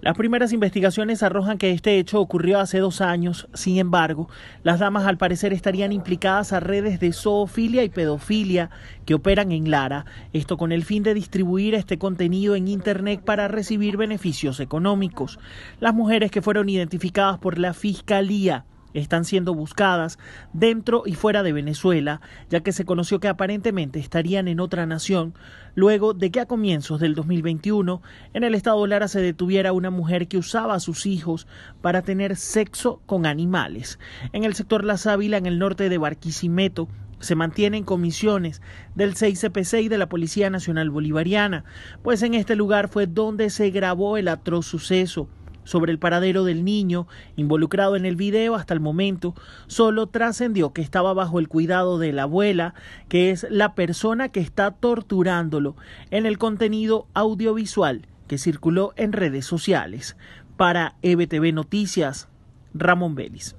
Las primeras investigaciones arrojan que este hecho ocurrió hace dos años. Sin embargo, las damas al parecer estarían implicadas a redes de zoofilia y pedofilia que operan en Lara. Esto con el fin de distribuir este contenido en Internet para recibir beneficios económicos. Las mujeres que fueron identificadas por la Fiscalía están siendo buscadas dentro y fuera de Venezuela, ya que se conoció que aparentemente estarían en otra nación, luego de que a comienzos del 2021 en el estado Lara se detuviera una mujer que usaba a sus hijos para tener sexo con animales. En el sector La Sábila, en el norte de Barquisimeto, se mantienen comisiones del CICPC y de la Policía Nacional Bolivariana, pues en este lugar fue donde se grabó el atroz suceso sobre el paradero del niño involucrado en el video hasta el momento, solo trascendió que estaba bajo el cuidado de la abuela, que es la persona que está torturándolo en el contenido audiovisual que circuló en redes sociales. Para EBTV Noticias, Ramón Vélez.